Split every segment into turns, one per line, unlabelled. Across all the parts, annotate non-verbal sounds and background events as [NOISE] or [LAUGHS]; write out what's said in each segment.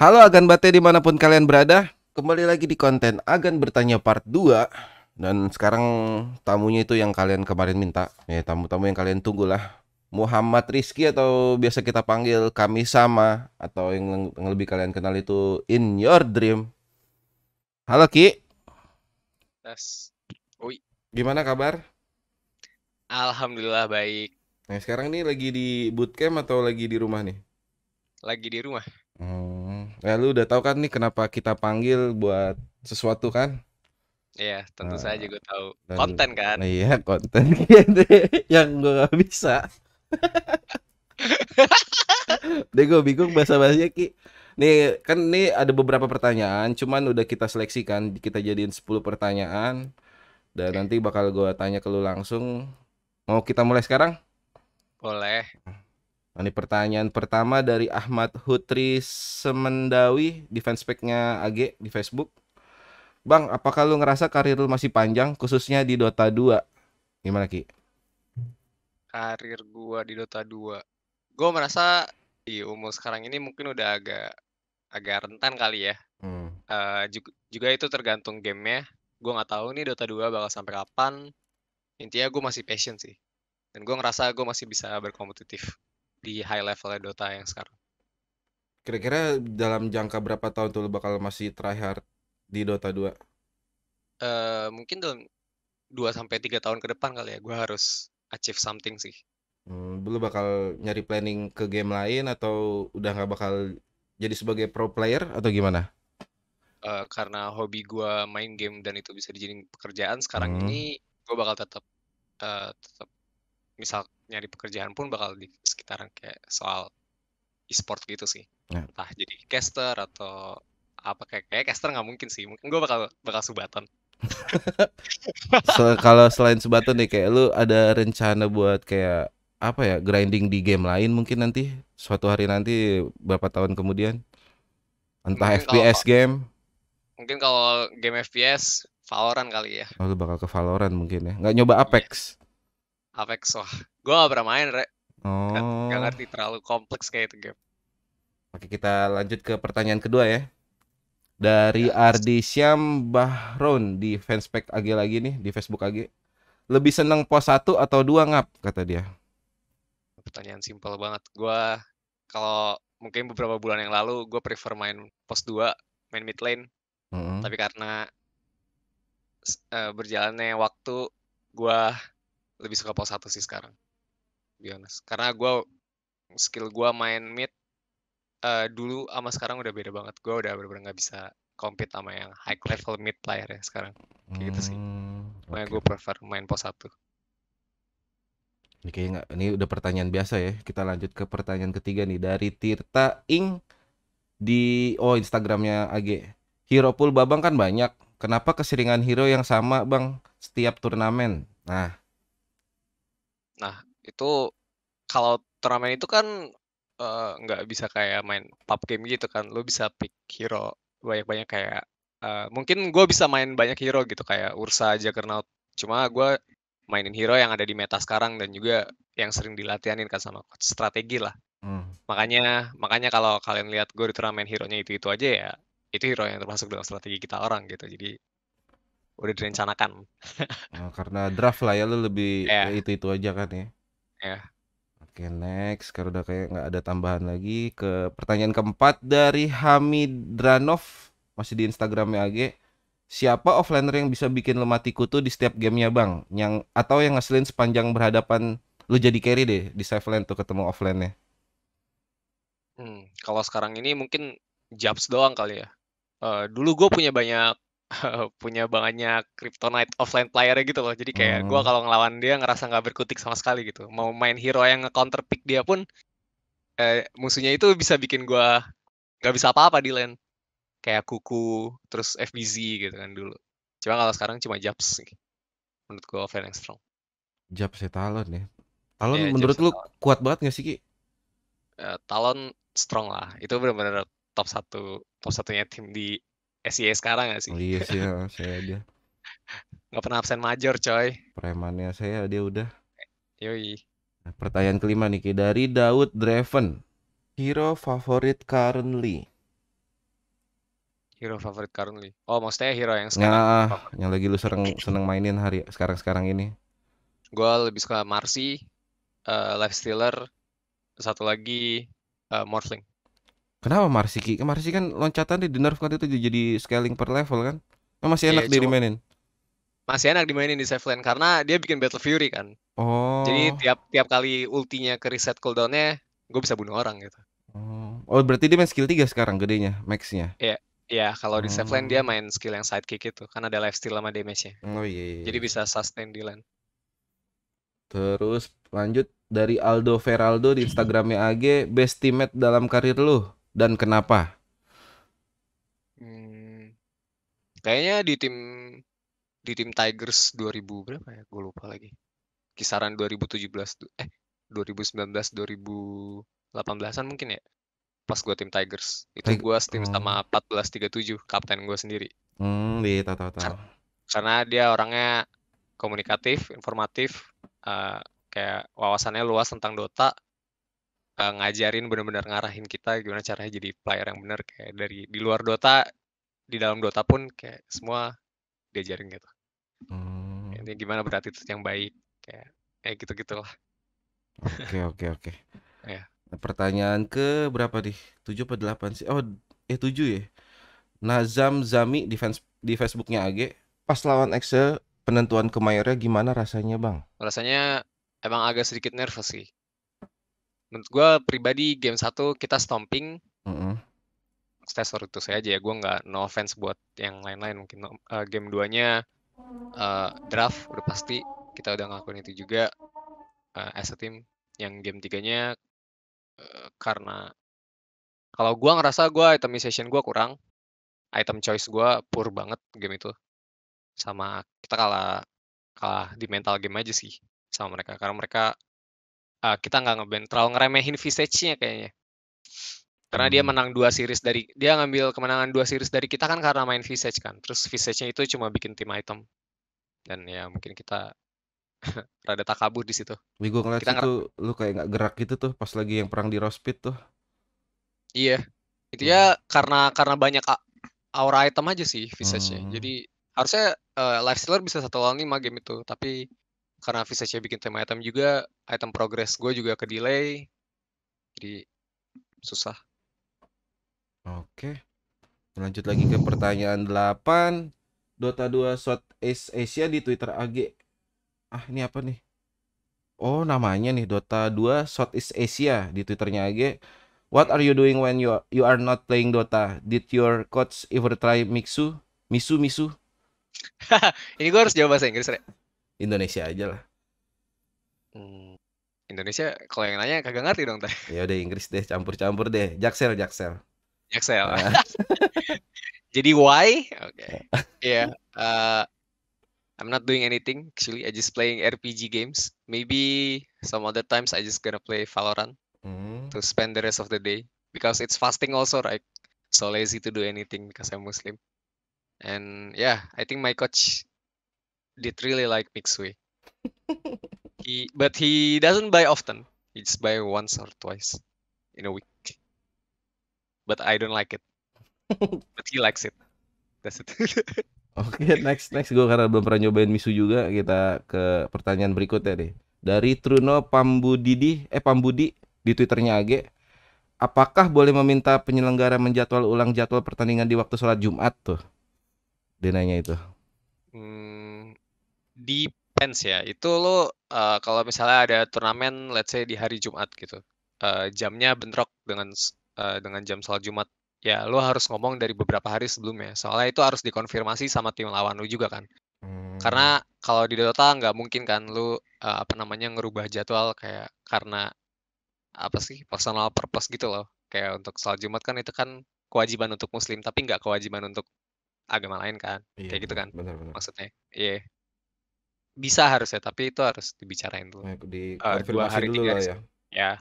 Halo Agan Bate dimanapun kalian berada Kembali lagi di konten Agan Bertanya Part 2 Dan sekarang tamunya itu yang kalian kemarin minta Ya tamu-tamu yang kalian tunggulah Muhammad Rizky atau biasa kita panggil kami sama Atau yang, yang lebih kalian kenal itu In Your Dream Halo Ki Yes ui, Gimana kabar?
Alhamdulillah baik
Nah sekarang ini lagi di bootcamp atau lagi di rumah nih?
Lagi di rumah
hmm. Ya, lu udah tahu kan nih kenapa kita panggil buat sesuatu kan? Iya, tentu nah, saja gue tahu. Dan, konten kan? [LAUGHS] iya, konten [LAUGHS] yang gue gak bisa. [LAUGHS] Deh gue bingung bahasa bahasnya Ki. Nih, kan nih ada beberapa pertanyaan, cuman udah kita seleksikan, kita jadiin 10 pertanyaan. Dan okay. nanti bakal gue tanya ke lu langsung. Mau kita mulai sekarang? Boleh ini pertanyaan pertama dari Ahmad Hutri Semendawi defense fanspage-nya AG di Facebook. Bang, apakah lu ngerasa karir lu masih panjang khususnya di Dota 2? Gimana Ki?
Karir gua di Dota 2. Gua merasa di umur sekarang ini mungkin udah agak agak rentan kali ya. Hmm. Uh, eh, juga, juga itu tergantung gamenya. Gua nggak tahu nih Dota 2 bakal sampai kapan. Intinya gua masih passion sih. Dan gua ngerasa gua masih bisa berkompetitif di high levelnya Dota yang sekarang.
Kira-kira dalam jangka berapa tahun tuh lo bakal masih try hard di Dota 2? Uh,
eh, mungkin dalam 2 sampai 3 tahun ke depan kali ya gue harus achieve something sih.
Hmm, lo bakal nyari planning ke game lain atau udah nggak bakal jadi sebagai pro player atau gimana?
Uh, karena hobi gue main game dan itu bisa dijadiin pekerjaan sekarang hmm. ini gue bakal tetap uh, eh, tetap misal nyari pekerjaan pun bakal di sekitaran kayak soal e-sport gitu sih. Nah. Entah jadi caster atau apa kayak, kayak caster nggak mungkin sih. Mungkin gue bakal bakal subaton.
so, [LAUGHS] kalau selain subaton nih kayak lu ada rencana buat kayak apa ya grinding di game lain mungkin nanti suatu hari nanti berapa tahun kemudian entah mungkin FPS kalau, game
mungkin kalau game FPS Valorant kali ya
oh, lu bakal ke Valorant mungkin ya nggak nyoba iya. Apex
Apex wah Gue gak pernah main, Re.
Oh. Gak, gak
ngerti terlalu kompleks kayak itu game.
Oke, kita lanjut ke pertanyaan kedua ya. Dari ya. Ardi Syam Bahron di fanspage AG lagi nih, di Facebook AG. Lebih seneng pos satu atau dua ngap, kata dia.
Pertanyaan simpel banget. Gue kalau mungkin beberapa bulan yang lalu gue prefer main pos dua main mid lane. Mm -hmm. Tapi karena uh, berjalannya waktu, gue lebih suka pos satu sih sekarang be iya, honest. Karena gue skill gue main mid uh, dulu sama sekarang udah beda banget. Gue udah benar-benar nggak bisa compete sama yang high level mid player ya sekarang.
Kayak gitu sih. Hmm, Makanya
okay. gue prefer main pos satu
Ini kayaknya gak, ini udah pertanyaan biasa ya. Kita lanjut ke pertanyaan ketiga nih dari Tirta Ing di oh Instagramnya AG. Hero pool Babang kan banyak. Kenapa keseringan hero yang sama, Bang, setiap turnamen? Nah.
Nah, itu kalau turnamen itu kan eh, nggak uh, bisa kayak main pub game gitu kan lo bisa pick hero banyak-banyak kayak uh, mungkin gue bisa main banyak hero gitu kayak Ursa Juggernaut cuma gue mainin hero yang ada di meta sekarang dan juga yang sering dilatihanin kan sama strategi lah hmm. makanya makanya kalau kalian lihat gue di turnamen hero nya itu itu aja ya itu hero yang termasuk dalam strategi kita orang gitu jadi udah direncanakan
nah, karena draft lah ya lo lebih yeah. ya itu itu aja kan ya Ya. Oke next, kalau udah kayak nggak ada tambahan lagi ke pertanyaan keempat dari Hamid Ranov masih di Instagramnya AG. Siapa offlaner yang bisa bikin lemah tiku tuh di setiap gamenya bang? Yang atau yang ngeselin sepanjang berhadapan lu jadi carry deh di safe lane tuh ketemu offline-nya.
Hmm, kalau sekarang ini mungkin Jabs doang kali ya. Uh, dulu gue punya banyak Eh, punya banyak kryptonite offline player gitu loh. Jadi kayak hmm. gue oh. kalau ngelawan dia ngerasa nggak berkutik sama sekali gitu. Mau main hero yang counter pick dia pun eh, musuhnya itu bisa bikin gue nggak bisa apa-apa di lane. Kayak kuku, terus FBZ gitu kan dulu. Cuma kalau sekarang cuma Japs sih. Menurut gue offline yang strong.
Japs ya, Talon ya. Talon yeah, menurut Japs ya, lu talon. kuat banget nggak sih Ki?
Uh, talon strong lah. Itu benar-benar top satu top satunya tim di SIA sekarang gak sih? Oh, iya sih, saya dia. Gak pernah absen major coy.
Premannya saya dia udah. Yoi. Nah, pertanyaan kelima nih dari Daud Draven. Hero favorit currently.
Hero favorit currently. Oh, maksudnya hero yang sekarang. Nah,
yang lagi lu sereng, seneng mainin hari sekarang-sekarang ini.
Gue lebih suka Marcy, uh, Life Stealer, satu lagi uh, Morphling.
Kenapa Marsiki? Kan Marsiki kan loncatan di nerf kan itu jadi scaling per level kan? Nah, masih iya, enak yeah, dimainin.
Masih enak dimainin di safe lane karena dia bikin Battle Fury kan.
Oh. Jadi
tiap tiap kali ultinya ke reset cooldownnya, gue bisa bunuh orang gitu.
Oh, oh berarti dia main skill 3 sekarang gedenya, maxnya.
Iya. Yeah. Iya, kalau di safe lane dia hmm. main skill yang sidekick itu karena ada Life Steal sama damage-nya.
Oh iya, iya, iya. Jadi
bisa sustain di lane.
Terus lanjut dari Aldo Feraldo di Instagramnya AG, best teammate dalam karir lu dan kenapa?
Hmm, kayaknya di tim di tim Tigers 2000 berapa ya? Gue lupa lagi. Kisaran 2017 eh 2019 2018-an mungkin ya. Pas gue tim Tigers. Itu gue tim oh. sama 1437 kapten gue sendiri.
Hmm, di iya, tahu tahu.
Karena dia orangnya komunikatif, informatif, uh, kayak wawasannya luas tentang Dota, uh, ngajarin benar-benar ngarahin kita gimana caranya jadi player yang benar kayak dari di luar Dota di dalam Dota pun kayak semua diajarin gitu.
Hmm. Oh.
Ini gimana berarti itu yang baik kayak eh gitu gitulah.
[LAUGHS] Oke oke oke. Ya. Nah, pertanyaan ke berapa nih? tujuh atau delapan sih? Oh, eh tujuh ya. Nazam Zami di fans di Facebooknya AG pas lawan Excel penentuan kemayornya gimana rasanya bang?
Rasanya emang agak sedikit nervous sih menurut gue pribadi game satu kita stomping mm -hmm. Stesor itu saya aja ya gue nggak no offense buat yang lain-lain mungkin no, uh, eh, game duanya uh, draft udah pasti kita udah ngelakuin itu juga uh, as a team yang game tiganya uh, karena kalau gue ngerasa gue itemization gue kurang item choice gue poor banget game itu sama kita kalah kalah di mental game aja sih sama mereka karena mereka uh, kita nggak ngeband terlalu ngeremehin Visage-nya kayaknya karena hmm. dia menang dua series dari dia ngambil kemenangan dua series dari kita kan karena main Visage kan terus Visage-nya itu cuma bikin tim item dan ya mungkin kita [LAUGHS] rada takabur di situ. Wih gue ngeliat kita itu
lu kayak nggak gerak gitu tuh pas lagi yang perang di Rospit tuh.
Iya. Itu ya hmm. karena karena banyak aura item aja sih Visage-nya. Hmm. Jadi harusnya uh, Lifestealer bisa satu lawan lima game itu tapi karena Visa Visage bikin tema item juga, item progress gue juga ke delay.
Jadi susah. Oke. Lanjut lagi ke pertanyaan 8. Dota 2 Shot Asia di Twitter AG. Ah, ini apa nih? Oh, namanya nih Dota 2 shot Asia di Twitternya AG. What are you doing when you are, you are not playing Dota? Did your coach ever try Mixu? Misu Misu?
[LAUGHS] Ini gue harus jawab bahasa Inggris, Rek.
Indonesia aja lah. Hmm. Indonesia kalau yang nanya kagak ngerti dong teh. Ya udah Inggris deh, campur-campur deh. Jaksel, Jaksel. Jaksel. Nah. [LAUGHS] Jadi why? Oke. Okay. Ya. Iya,
yeah. Uh, I'm not doing anything actually. I just playing RPG games. Maybe some other times I just gonna play Valorant mm. to spend the rest of the day because it's fasting also, right? So lazy to do anything because I'm Muslim. And yeah, I think my coach did really like Mixui. he but he doesn't buy often. He just buy once or twice in a week. But I don't like it. [LAUGHS] but he likes it. That's it. [LAUGHS]
Oke, okay, next next gue karena belum pernah nyobain misu juga kita ke pertanyaan berikutnya deh. Dari Truno Pambudidi eh Pambudi di Twitternya Age. Apakah boleh meminta penyelenggara menjadwal ulang jadwal pertandingan di waktu sholat Jumat tuh? Dia nanya itu.
Hmm, Depends ya. Itu lo uh, kalau misalnya ada turnamen let's say di hari Jumat gitu. Uh, jamnya bentrok dengan uh, dengan jam soal Jumat. Ya, lo harus ngomong dari beberapa hari sebelumnya. Soalnya itu harus dikonfirmasi sama tim lawan lo juga kan.
Hmm. Karena
kalau di Dota nggak mungkin kan lo uh, apa namanya ngerubah jadwal kayak karena apa sih personal purpose gitu loh. Kayak untuk soal Jumat kan itu kan kewajiban untuk muslim tapi nggak kewajiban untuk agama lain kan iya, kayak gitu kan bener, bener. maksudnya iya yeah bisa
harusnya tapi itu harus dibicarain dulu nah, di uh, dua hari dulu lah ya ya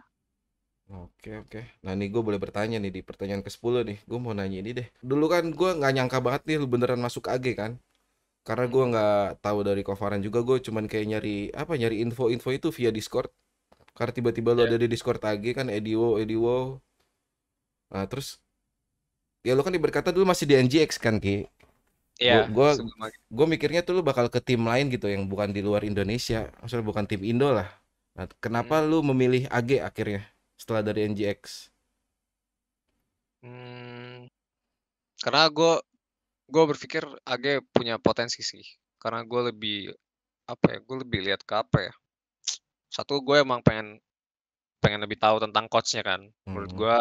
Oke oke. Nah ini gue boleh bertanya nih di pertanyaan ke 10 nih. Gue mau nanya ini deh. Dulu kan gue nggak nyangka banget nih lu beneran masuk AG kan. Karena gue hmm. nggak tahu dari coveran juga. Gue cuman kayak nyari apa nyari info-info itu via Discord. Karena tiba-tiba yeah. lu ya. ada di Discord AG kan Ediwo Ediwo. Nah terus ya lu kan berkata dulu masih di NGX kan Ki. Iya. Gue gue mikirnya tuh lu bakal ke tim lain gitu yang bukan di luar Indonesia, maksudnya bukan tim Indo lah. Nah, kenapa hmm. lu memilih AG akhirnya setelah dari NGX?
Hmm, karena gue gue berpikir AG punya potensi sih. Karena gue lebih apa ya? Gue lebih lihat ke apa ya? Satu gue emang pengen pengen lebih tahu tentang coachnya kan. Menurut hmm. gue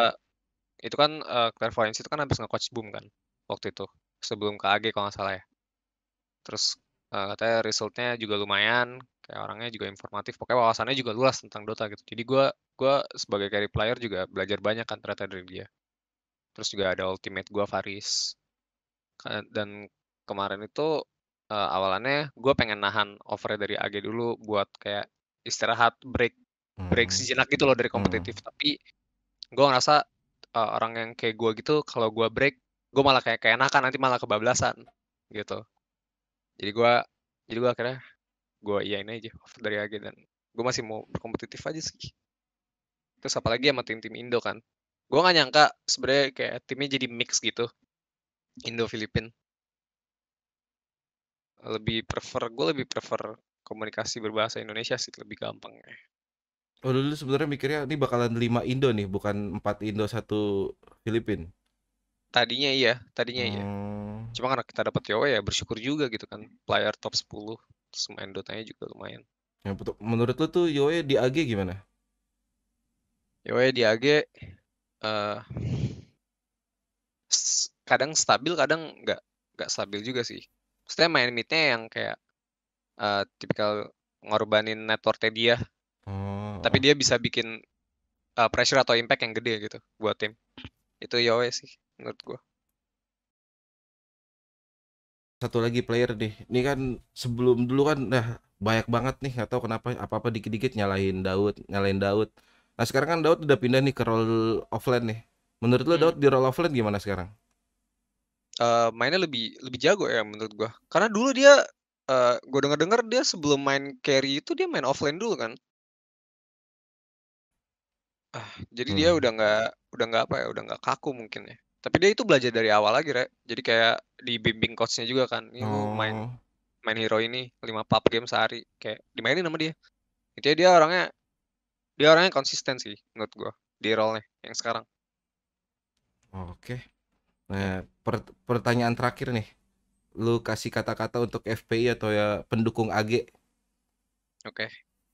itu kan uh, clairvoyance itu kan habis nge-coach boom kan waktu itu sebelum ke AG kalau nggak salah ya. Terus uh, katanya resultnya juga lumayan, kayak orangnya juga informatif, pokoknya wawasannya juga luas tentang Dota gitu. Jadi gue gua sebagai carry player juga belajar banyak kan ternyata dari dia. Terus juga ada ultimate gue Faris. Dan kemarin itu uh, awalannya gue pengen nahan offer dari AG dulu buat kayak istirahat break break hmm. sejenak gitu loh dari hmm. kompetitif. Tapi gue ngerasa uh, orang yang kayak gue gitu kalau gue break gue malah kayak keenakan nanti malah kebablasan gitu jadi gue jadi gue akhirnya gue ini aja dari AG dan gue masih mau berkompetitif aja sih terus apalagi sama tim-tim Indo kan gue gak nyangka sebenarnya kayak timnya jadi mix gitu Indo Filipin lebih prefer gue lebih prefer komunikasi berbahasa Indonesia sih lebih gampang ya
Oh dulu sebenarnya mikirnya ini bakalan lima Indo nih bukan empat Indo satu Filipin
Tadinya iya, tadinya iya. Hmm. Cuma karena kita dapat Yowe ya bersyukur juga gitu kan. Player top 10, terus dotanya juga
lumayan. Ya, Menurut lu tuh Yowe di AG gimana? Yowe di AG uh, eh, kadang stabil, kadang
nggak nggak stabil juga sih. Maksudnya main midnya yang kayak uh, tipikal ngorbanin networknya dia. oh. Tapi oh. dia bisa bikin uh, pressure atau impact yang gede gitu buat tim. Itu Yowe sih menurut gua
satu lagi player nih ini kan sebelum dulu kan nah banyak banget nih atau kenapa apa apa dikit dikit nyalahin Daud nyalahin Daud nah sekarang kan Daud udah pindah nih ke role offline nih menurut lo hmm. Daud di role offline gimana sekarang uh,
mainnya lebih lebih jago ya menurut gua karena dulu dia uh, eh, gue denger dengar dia sebelum main carry itu dia main offline dulu kan ah jadi hmm. dia udah nggak udah nggak apa ya udah nggak kaku mungkin ya tapi dia itu belajar dari awal lagi Re. jadi kayak di bimbing coachnya juga kan ini oh. main main hero ini lima pub game sehari kayak dimainin sama dia intinya dia orangnya dia orangnya konsisten sih menurut gua di role nya yang sekarang
oke nah per pertanyaan terakhir nih lu kasih kata-kata untuk FPI atau ya pendukung AG
oke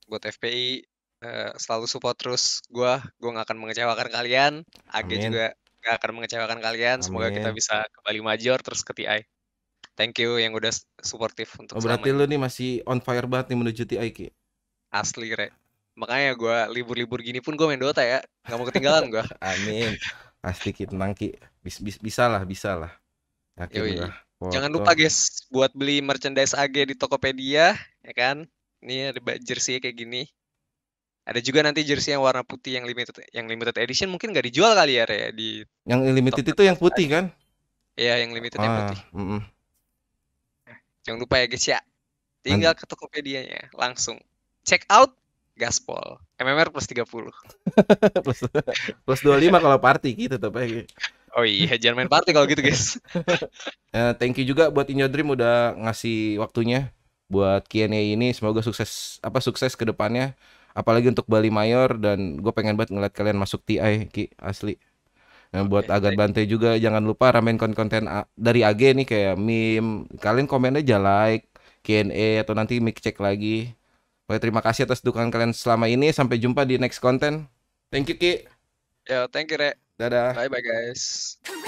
buat FPI uh, eh, selalu support terus gua gua nggak akan mengecewakan kalian AG Amin. juga nggak akan mengecewakan kalian. Amin. Semoga kita bisa kembali major terus ke TI. Thank you yang udah suportif untuk. Oh, berarti lu
nih masih on fire banget nih menuju TI Ki.
Asli re. Makanya gue libur-libur gini pun gue main Dota ya. Gak mau ketinggalan gue. [LAUGHS] Amin.
Pasti Ki tenang Ki. Bis, bis, bisa lah, bisa lah. Jangan lupa
guys buat beli merchandise AG di Tokopedia, ya kan? Ini ada jersey kayak gini. Ada juga nanti jersey yang warna putih yang limited yang limited edition mungkin nggak dijual kali ya Re, di
Yang limited itu yang putih kan?
Iya, yang limited ah, yang putih. Mm -mm. jangan lupa ya guys ya. Tinggal ke Tokopedia-nya langsung. Check out gaspol. MMR plus 30. [LAUGHS]
plus, plus lima kalau party gitu tapi ya gitu.
Oh iya, jangan main party kalau gitu guys.
uh, [LAUGHS] thank you juga buat Your Dream udah ngasih waktunya buat Q&A ini. Semoga sukses apa sukses kedepannya. depannya apalagi untuk Bali Mayor dan gue pengen banget ngeliat kalian masuk TI Ki asli Nah, okay, buat agar bantai juga jangan lupa ramen konten-konten dari AG nih kayak meme. Kalian komen aja like, Q&A atau nanti mic check lagi. Oke, terima kasih atas dukungan kalian selama ini. Sampai jumpa di next konten. Thank you Ki.
Ya, thank you Re. Dadah. Bye bye guys.